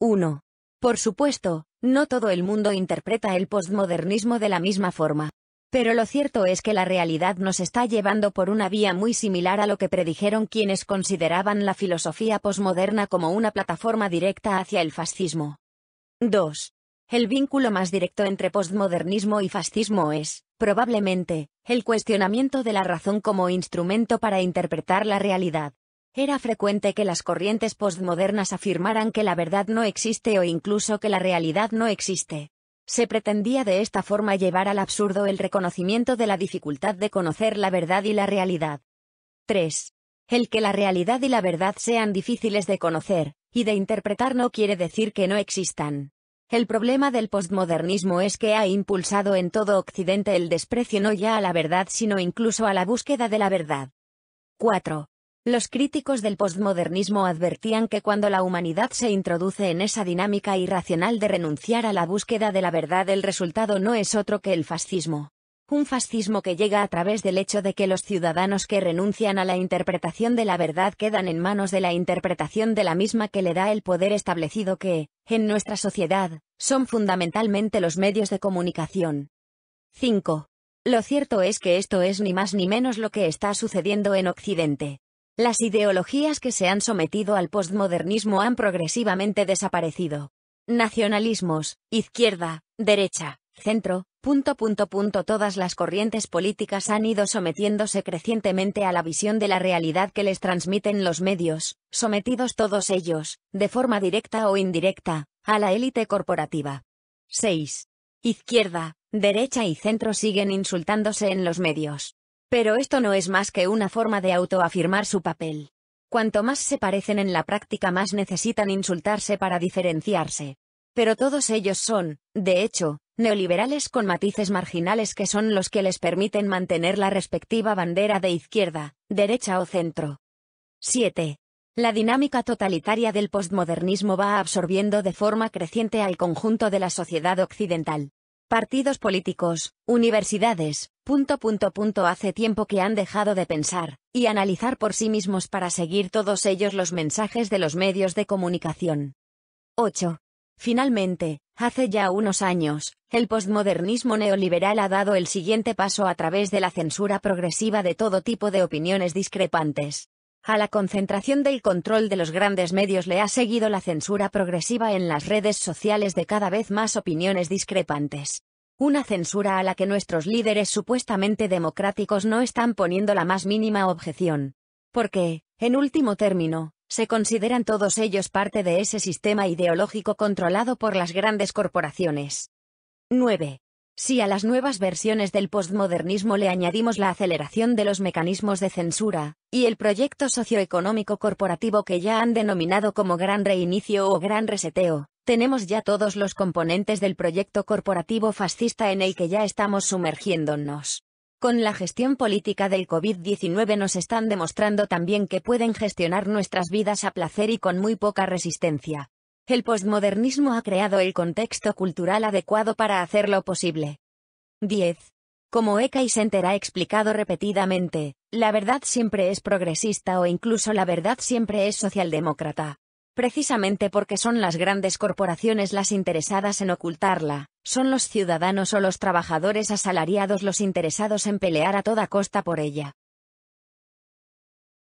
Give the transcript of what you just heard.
1. Por supuesto, no todo el mundo interpreta el postmodernismo de la misma forma. Pero lo cierto es que la realidad nos está llevando por una vía muy similar a lo que predijeron quienes consideraban la filosofía posmoderna como una plataforma directa hacia el fascismo. 2. El vínculo más directo entre postmodernismo y fascismo es, probablemente, el cuestionamiento de la razón como instrumento para interpretar la realidad. Era frecuente que las corrientes postmodernas afirmaran que la verdad no existe o incluso que la realidad no existe. Se pretendía de esta forma llevar al absurdo el reconocimiento de la dificultad de conocer la verdad y la realidad. 3. El que la realidad y la verdad sean difíciles de conocer, y de interpretar no quiere decir que no existan. El problema del postmodernismo es que ha impulsado en todo Occidente el desprecio no ya a la verdad sino incluso a la búsqueda de la verdad. 4. Los críticos del postmodernismo advertían que cuando la humanidad se introduce en esa dinámica irracional de renunciar a la búsqueda de la verdad, el resultado no es otro que el fascismo. Un fascismo que llega a través del hecho de que los ciudadanos que renuncian a la interpretación de la verdad quedan en manos de la interpretación de la misma que le da el poder establecido que, en nuestra sociedad, son fundamentalmente los medios de comunicación. 5. Lo cierto es que esto es ni más ni menos lo que está sucediendo en Occidente. Las ideologías que se han sometido al postmodernismo han progresivamente desaparecido. Nacionalismos, izquierda, derecha, centro, punto punto punto todas las corrientes políticas han ido sometiéndose crecientemente a la visión de la realidad que les transmiten los medios, sometidos todos ellos, de forma directa o indirecta, a la élite corporativa. 6. Izquierda, derecha y centro siguen insultándose en los medios. Pero esto no es más que una forma de autoafirmar su papel. Cuanto más se parecen en la práctica más necesitan insultarse para diferenciarse. Pero todos ellos son, de hecho, neoliberales con matices marginales que son los que les permiten mantener la respectiva bandera de izquierda, derecha o centro. 7. La dinámica totalitaria del postmodernismo va absorbiendo de forma creciente al conjunto de la sociedad occidental. Partidos políticos, universidades, Punto, punto, punto, hace tiempo que han dejado de pensar y analizar por sí mismos para seguir todos ellos los mensajes de los medios de comunicación. 8. Finalmente, hace ya unos años, el postmodernismo neoliberal ha dado el siguiente paso a través de la censura progresiva de todo tipo de opiniones discrepantes. A la concentración del control de los grandes medios le ha seguido la censura progresiva en las redes sociales de cada vez más opiniones discrepantes. Una censura a la que nuestros líderes supuestamente democráticos no están poniendo la más mínima objeción. Porque, en último término, se consideran todos ellos parte de ese sistema ideológico controlado por las grandes corporaciones. 9. Si a las nuevas versiones del postmodernismo le añadimos la aceleración de los mecanismos de censura, y el proyecto socioeconómico corporativo que ya han denominado como gran reinicio o gran reseteo, tenemos ya todos los componentes del proyecto corporativo fascista en el que ya estamos sumergiéndonos. Con la gestión política del COVID-19 nos están demostrando también que pueden gestionar nuestras vidas a placer y con muy poca resistencia. El posmodernismo ha creado el contexto cultural adecuado para hacerlo posible. 10. Como Eka y Senter ha explicado repetidamente, la verdad siempre es progresista o incluso la verdad siempre es socialdemócrata precisamente porque son las grandes corporaciones las interesadas en ocultarla, son los ciudadanos o los trabajadores asalariados los interesados en pelear a toda costa por ella.